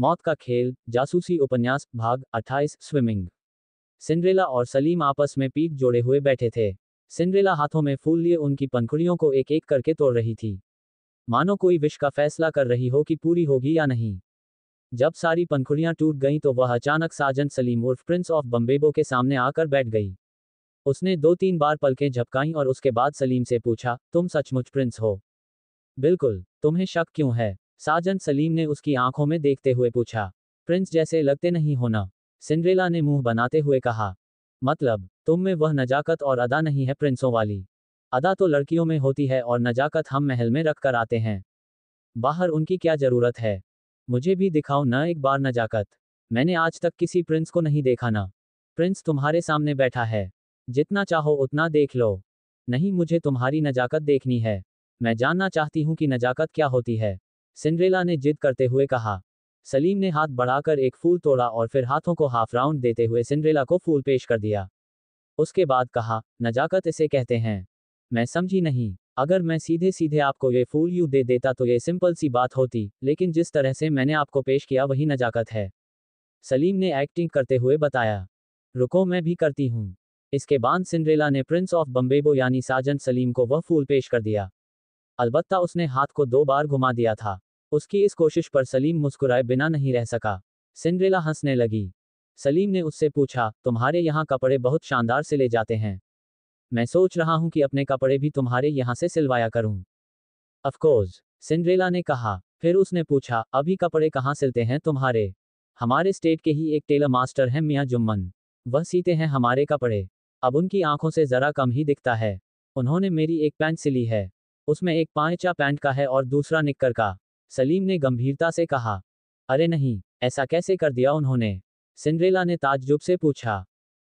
मौत का खेल जासूसी उपन्यास भाग 28 स्विमिंग सिंड्रेला और सलीम आपस में पीठ जोड़े हुए बैठे थे सिंड्रेला हाथों में फूल लिए उनकी पंखुड़ियों को एक एक करके तोड़ रही थी मानो कोई विश का फैसला कर रही हो कि पूरी होगी या नहीं जब सारी पंखुड़ियां टूट गईं तो वह अचानक साजन सलीम उर्फ प्रिंस ऑफ बम्बेबो के सामने आकर बैठ गई उसने दो तीन बार पलकें झपकाईं और उसके बाद सलीम से पूछा तुम सचमुच प्रिंस हो बिल्कुल तुम्हें शक क्यों है साजन सलीम ने उसकी आंखों में देखते हुए पूछा प्रिंस जैसे लगते नहीं होना सिंड्रेला ने मुंह बनाते हुए कहा मतलब तुम में वह नजाकत और अदा नहीं है प्रिंसों वाली अदा तो लड़कियों में होती है और नजाकत हम महल में रख कर आते हैं बाहर उनकी क्या जरूरत है मुझे भी दिखाओ न एक बार नजाकत मैंने आज तक किसी प्रिंस को नहीं देखा ना प्रिंस तुम्हारे सामने बैठा है जितना चाहो उतना देख लो नहीं मुझे तुम्हारी नजाकत देखनी है मैं जानना चाहती हूँ कि नजाकत क्या होती है सिंड्रेला ने जिद करते हुए कहा सलीम ने हाथ बढ़ाकर एक फूल तोड़ा और फिर हाथों को हाफ राउंड देते हुए सिंड्रेला को फूल पेश कर दिया उसके बाद कहा नजाकत इसे कहते हैं मैं समझी नहीं अगर मैं सीधे सीधे आपको ये फूल यू दे देता तो ये सिंपल सी बात होती लेकिन जिस तरह से मैंने आपको पेश किया वही नजाकत है सलीम ने एक्टिंग करते हुए बताया रुको मैं भी करती हूँ इसके बाद सिंड्रेला ने प्रिंस ऑफ बम्बेबो यानी साजन सलीम को वह फूल पेश कर दिया अलबत्ता उसने हाथ को दो बार घुमा दिया था उसकी इस कोशिश पर सलीम मुस्कुराए बिना नहीं रह सका सिंड्रेला हंसने लगी सलीम ने उससे पूछा तुम्हारे यहाँ कपड़े बहुत शानदार सिले जाते हैं मैं सोच रहा हूँ कि अपने कपड़े भी तुम्हारे यहाँ से सिलवाया करूँ अफकोर्स सिंड्रेला ने कहा फिर उसने पूछा अभी कपड़े कहाँ सिलते हैं तुम्हारे हमारे स्टेट के ही एक टेलर मास्टर हैं मियाँ जुम्मन वह सीते हैं हमारे कपड़े अब उनकी आंखों से जरा कम ही दिखता है उन्होंने मेरी एक पैंट सिली है उसमें एक पांचा पैंट का है और दूसरा निक्कर का सलीम ने गंभीरता से कहा अरे नहीं ऐसा कैसे कर दिया उन्होंने सिंड्रेला ने ताजुब से पूछा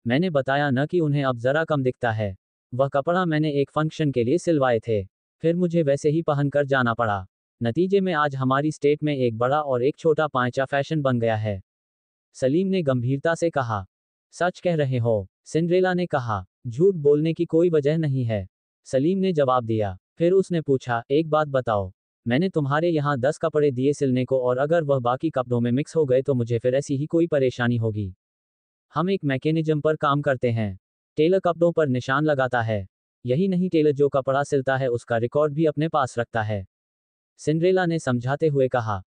मैंने बताया न कि उन्हें अब जरा कम दिखता है वह कपड़ा मैंने एक फंक्शन के लिए सिलवाए थे फिर मुझे वैसे ही पहनकर जाना पड़ा नतीजे में आज हमारी स्टेट में एक बड़ा और एक छोटा पांचा फैशन बन गया है सलीम ने गंभीरता से कहा सच कह रहे हो सिंड्रेला ने कहा झूठ बोलने की कोई वजह नहीं है सलीम ने जवाब दिया फिर उसने पूछा एक बात बताओ मैंने तुम्हारे यहाँ दस कपड़े दिए सिलने को और अगर वह बाकी कपड़ों में मिक्स हो गए तो मुझे फिर ऐसी ही कोई परेशानी होगी हम एक मैकेनिज्म पर काम करते हैं टेलर कपड़ों पर निशान लगाता है यही नहीं टेलर जो कपड़ा सिलता है उसका रिकॉर्ड भी अपने पास रखता है सिंड्रेला ने समझाते हुए कहा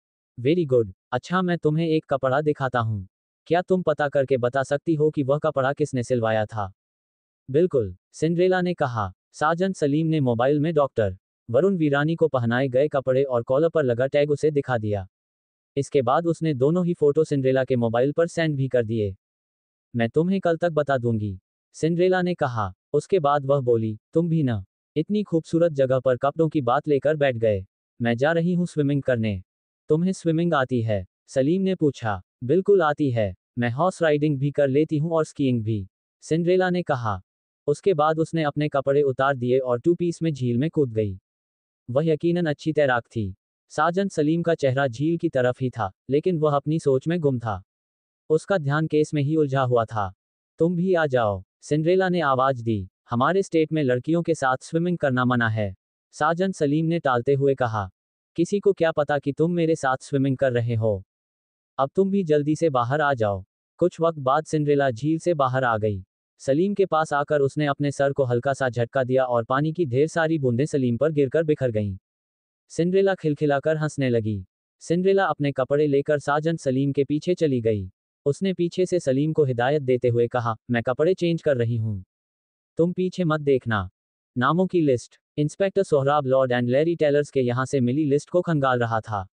वेरी गुड अच्छा मैं तुम्हें एक कपड़ा दिखाता हूँ क्या तुम पता करके बता सकती हो कि वह कपड़ा किसने सिलवाया था बिल्कुल सिंड्रेला ने कहा साजन सलीम ने मोबाइल में डॉक्टर वरुण वीरानी को पहनाए गए कपड़े और कॉलर पर लगा टैग उसे दिखा दिया इसके बाद उसने दोनों ही फोटो सिंड्रेला के मोबाइल पर सेंड भी कर दिए मैं तुम्हें कल तक बता दूंगी सिंड्रेला ने कहा उसके बाद वह बोली तुम भी ना इतनी खूबसूरत जगह पर कपड़ों की बात लेकर बैठ गए मैं जा रही हूँ स्विमिंग करने तुम्हें स्विमिंग आती है सलीम ने पूछा बिल्कुल आती है मैं हॉर्स राइडिंग भी कर लेती हूँ और स्कीइंग भी सिंड्रेला ने कहा उसके बाद उसने अपने कपड़े उतार दिए और टू पीस में झील में कूद गई वह यकीनन अच्छी तैराक थी साजन सलीम का चेहरा झील की तरफ ही था लेकिन वह अपनी सोच में गुम था उसका ध्यान केस में ही उलझा हुआ था तुम भी आ जाओ सिंड्रेला ने आवाज दी हमारे स्टेट में लड़कियों के साथ स्विमिंग करना मना है साजन सलीम ने टालते हुए कहा किसी को क्या पता कि तुम मेरे साथ स्विमिंग कर रहे हो अब तुम भी जल्दी से बाहर आ जाओ कुछ वक्त बाद सिंड्रेला झील से बाहर आ गई सलीम के पास आकर उसने अपने सर को हल्का सा झटका दिया और पानी की ढेर सारी बूंदें सलीम पर गिरकर बिखर गईं। सिंड्रेला खिलखिलाकर हंसने लगी सिंड्रेला अपने कपड़े लेकर साजन सलीम के पीछे चली गई उसने पीछे से सलीम को हिदायत देते हुए कहा मैं कपड़े चेंज कर रही हूँ तुम पीछे मत देखना नामों की list inspector Sohrab Lord and Larry Taylors के यहाँ से मिली लिस्ट को खंगाल रहा था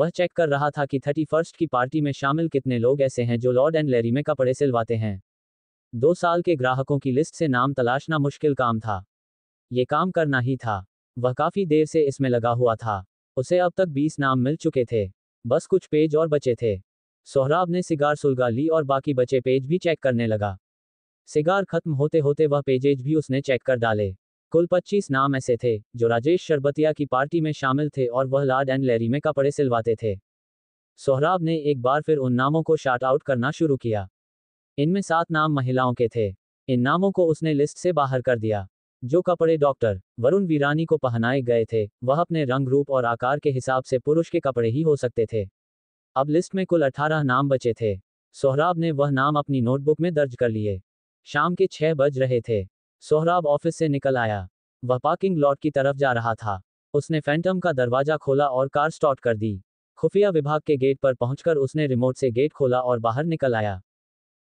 वह चेक कर रहा था कि थर्टी फर्स्ट की पार्टी में शामिल कितने लोग ऐसे हैं जो लॉर्ड एंड लेरी में कपड़े सिलवाते हैं दो साल के ग्राहकों की लिस्ट से नाम तलाशना मुश्किल काम था ये काम करना ही था वह काफी देर से इसमें लगा हुआ था उसे अब तक बीस नाम मिल चुके थे बस कुछ पेज और बचे थे सोहराब ने सिगार सुलगा ली और बाकी बचे पेज भी चेक करने लगा सिगार खत्म होते होते वह पेजेज भी उसने चेक कर डाले कुल पच्चीस नाम ऐसे थे जो राजेश शरबतिया की पार्टी में शामिल थे और वह लार्ड एंड लेरी में कपड़े सिलवाते थे सोहराब ने एक बार फिर उन नामों को शार्ट आउट करना शुरू किया इनमें सात नाम महिलाओं के थे इन नामों को उसने लिस्ट से बाहर कर दिया जो कपड़े डॉक्टर वरुण वीरानी को पहनाए गए थे वह अपने रंग रूप और आकार के हिसाब से पुरुष के कपड़े ही हो सकते थे अब लिस्ट में कुल अठारह नाम बचे थे सोहराब ने वह नाम अपनी नोटबुक में दर्ज कर लिए शाम के छह बज रहे थे सोहराब ऑफिस से निकल आया वह पार्किंग लॉट की तरफ जा रहा था उसने फैंटम का दरवाजा खोला और कार स्टार्ट कर दी खुफिया विभाग के गेट पर पहुंचकर उसने रिमोट से गेट खोला और बाहर निकल आया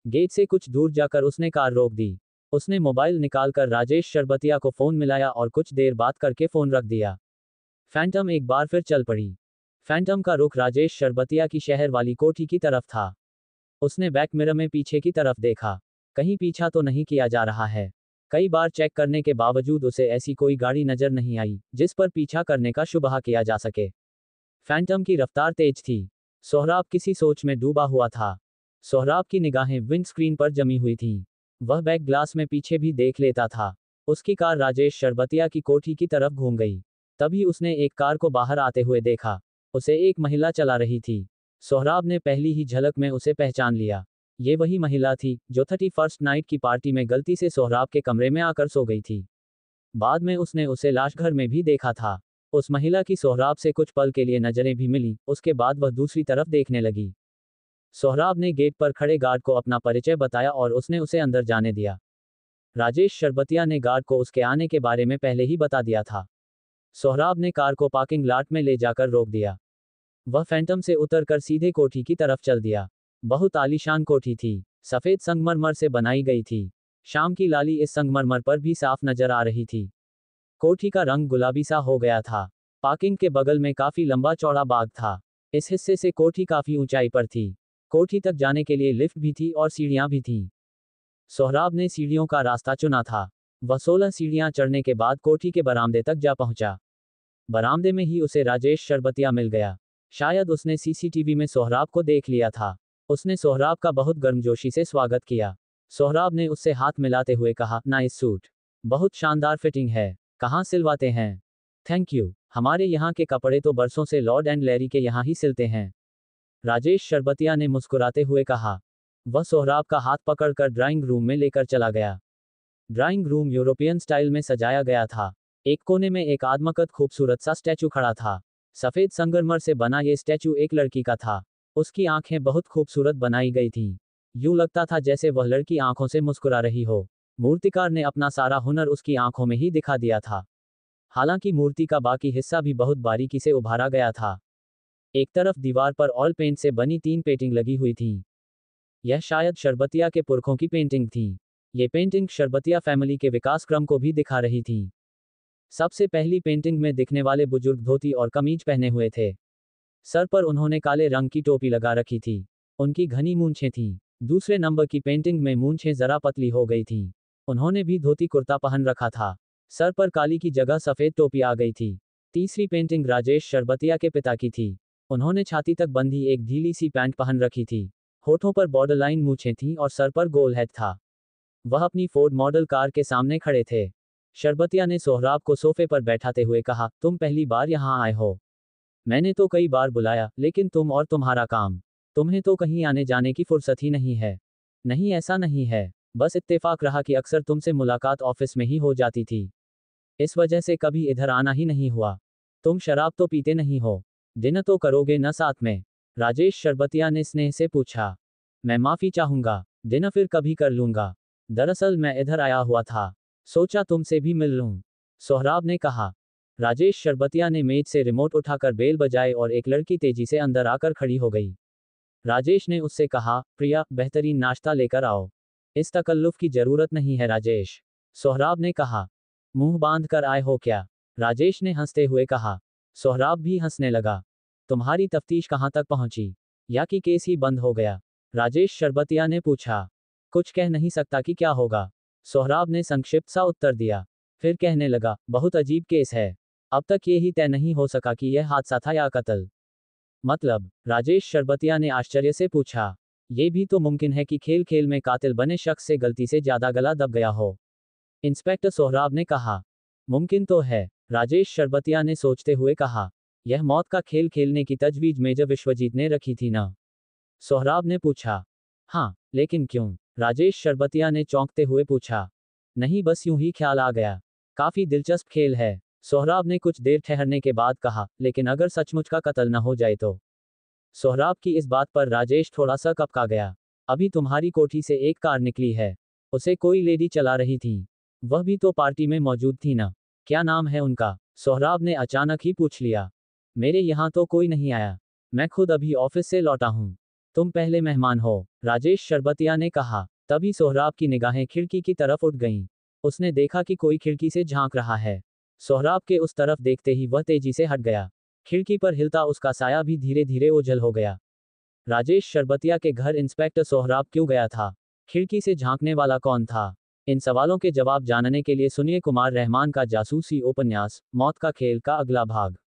गेट से कुछ दूर जाकर उसने कार रोक दी उसने मोबाइल निकालकर राजेश शरबतिया को फोन मिलाया और कुछ देर बात करके फोन रख दिया फैंटम एक बार फिर चल पड़ी फैंटम का रुख राजेश शरबतिया की शहर वाली कोठी की तरफ था उसने बैक मिरर में पीछे की तरफ देखा कहीं पीछा तो नहीं किया जा रहा है कई बार चेक करने के बावजूद उसे ऐसी कोई गाड़ी नजर नहीं आई जिस पर पीछा करने का शुबह किया जा सके फैंटम की रफ्तार तेज थी सोहराब किसी सोच में डूबा हुआ था सोहराब की निगाहें विंड स्क्रीन पर जमी हुई थीं वह बैक ग्लास में पीछे भी देख लेता था उसकी कार राजेश शरबतिया की कोठी की तरफ घूम गई तभी उसने एक कार को बाहर आते हुए देखा उसे एक महिला चला रही थी सोहराब ने पहली ही झलक में उसे पहचान लिया ये वही महिला थी जो थर्टी फर्स्ट नाइट की पार्टी में गलती से सोहराब के कमरे में आकर सो गई थी बाद में उसने उसे लाश घर में भी देखा था उस महिला की सोहराब से कुछ पल के लिए नजरें भी मिली उसके बाद वह दूसरी तरफ देखने लगी सोहराब ने गेट पर खड़े गार्ड को अपना परिचय बताया और उसने उसे अंदर जाने दिया राजेश शरबतिया ने गार्ड को उसके आने के बारे में पहले ही बता दिया था सोहराब ने कार को पार्किंग लाट में ले जाकर रोक दिया वह फैंटम से उतरकर सीधे कोठी की तरफ चल दिया बहुत आलीशान कोठी थी सफेद संगमरमर से बनाई गई थी शाम की लाली इस संगमरमर पर भी साफ नजर आ रही थी कोठी का रंग गुलाबी सा हो गया था पार्किंग के बगल में काफी लंबा चौड़ा बाग था इस हिस्से से कोठी काफी ऊंचाई पर थी कोठी तक जाने के लिए लिफ्ट भी थी और सीढ़ियां भी थीं सोहराब ने सीढ़ियों का रास्ता चुना था वह सोलह सीढ़ियां चढ़ने के बाद कोठी के बरामदे तक जा पहुंचा बरामदे में ही उसे राजेश शरबतिया मिल गया शायद उसने सीसीटीवी में सोहराब को देख लिया था उसने सोहराब का बहुत गर्मजोशी से स्वागत किया सोहराब ने उससे हाथ मिलाते हुए कहा नाइस सूट बहुत शानदार फिटिंग है कहाँ सिलवाते हैं थैंक यू हमारे यहाँ के कपड़े तो बरसों से लॉर्ड एंड लैरी के यहाँ ही सिलते हैं राजेश शरबतिया ने मुस्कुराते हुए कहा वह सोहराब का हाथ पकड़कर ड्राइंग रूम में लेकर चला गया ड्राइंग रूम यूरोपियन स्टाइल में सजाया गया था एक कोने में एक आदमकद खूबसूरत सा स्टैचू खड़ा था सफेद संगरमर से बना ये स्टैचू एक लड़की का था उसकी आंखें बहुत खूबसूरत बनाई गई थीं यूं लगता था जैसे वह लड़की आंखों से मुस्कुरा रही हो मूर्तिकार ने अपना सारा हुनर उसकी आंखों में ही दिखा दिया था हालांकि मूर्ति का बाकी हिस्सा भी बहुत बारीकी से उभारा गया था एक तरफ दीवार पर ऑयल पेंट से बनी तीन पेंटिंग लगी हुई थी यह शायद शरबतिया के पुरखों की पेंटिंग थी ये पेंटिंग शरबतिया फैमिली के विकास क्रम को भी दिखा रही थी सबसे पहली पेंटिंग में दिखने वाले बुजुर्ग धोती और कमीज पहने हुए थे सर पर उन्होंने काले रंग की टोपी लगा रखी थी उनकी घनी मूंछें थीं दूसरे नंबर की पेंटिंग में मूंछें जरा पतली हो गई थीं उन्होंने भी धोती कुर्ता पहन रखा था सर पर काली की जगह सफेद टोपी आ गई थी तीसरी पेंटिंग राजेश शरबतिया के पिता की थी उन्होंने छाती तक बंधी एक ढीली सी पैंट पहन रखी थी होठों पर बॉर्डरलाइन मूछें थीं और सर पर गोल हेड था वह अपनी फोर्ड मॉडल कार के सामने खड़े थे शरबतिया ने सोहराब को सोफे पर बैठाते हुए कहा तुम पहली बार यहाँ आए हो मैंने तो कई बार बुलाया लेकिन तुम और तुम्हारा काम तुम्हें तो कहीं आने जाने की फुर्सत ही नहीं है नहीं ऐसा नहीं है बस इत्तेफाक रहा कि अक्सर तुमसे मुलाकात ऑफिस में ही हो जाती थी इस वजह से कभी इधर आना ही नहीं हुआ तुम शराब तो पीते नहीं हो दिन तो करोगे न साथ में राजेश शरबतिया ने स्नेह से पूछा मैं माफी चाहूंगा दिन फिर कभी कर लूंगा दरअसल मैं इधर आया हुआ था सोचा तुमसे भी मिल लूं सोहराब ने कहा राजेश शरबतिया ने मेज से रिमोट उठाकर बेल बजाए और एक लड़की तेजी से अंदर आकर खड़ी हो गई राजेश ने उससे कहा प्रिया बेहतरीन नाश्ता लेकर आओ इस तकल्लुफ की जरूरत नहीं है राजेश सोहराब ने कहा मुंह बांध कर आए हो क्या राजेश ने हंसते हुए कहा सोहराब भी हंसने लगा तुम्हारी तफ्तीश कहाँ तक पहुंची या कि केस ही बंद हो गया राजेश शरबतिया ने पूछा कुछ कह नहीं सकता कि क्या होगा सोहराब ने संक्षिप्त सा उत्तर दिया फिर कहने लगा बहुत अजीब केस है अब तक ये ही तय नहीं हो सका कि यह हादसा था या कत्ल मतलब राजेश शरबतिया ने आश्चर्य से पूछा ये भी तो मुमकिन है कि खेल खेल में कातिल बने शख्स से गलती से ज्यादा गला दब गया हो इंस्पेक्टर सोहराब ने कहा मुमकिन तो है राजेश शरबतिया ने सोचते हुए कहा यह मौत का खेल खेलने की तजवीज मेजर विश्वजीत ने रखी थी ना सोहराब ने पूछा हाँ लेकिन क्यों राजेश शरबतिया ने चौंकते हुए पूछा नहीं बस यूं ही ख्याल आ गया काफी दिलचस्प खेल है सोहराब ने कुछ देर ठहरने के बाद कहा लेकिन अगर सचमुच का कत्ल न हो जाए तो सोहराब की इस बात पर राजेश थोड़ा सा कपका गया अभी तुम्हारी कोठी से एक कार निकली है उसे कोई लेडी चला रही थी वह भी तो पार्टी में मौजूद थी ना क्या नाम है उनका सोहराब ने अचानक ही पूछ लिया मेरे यहाँ तो कोई नहीं आया मैं खुद अभी ऑफिस से लौटा हूँ तुम पहले मेहमान हो राजेश शरबतिया ने कहा तभी सोहराब की निगाहें खिड़की की तरफ उठ गईं उसने देखा कि कोई खिड़की से झांक रहा है सोहराब के उस तरफ देखते ही वह तेजी से हट गया खिड़की पर हिलता उसका साया भी धीरे धीरे ओझल हो गया राजेश शरबतिया के घर इंस्पेक्टर सोहराब क्यों गया था खिड़की से झांकने वाला कौन था इन सवालों के जवाब जानने के लिए सुनिए कुमार रहमान का जासूसी उपन्यास मौत का खेल का अगला भाग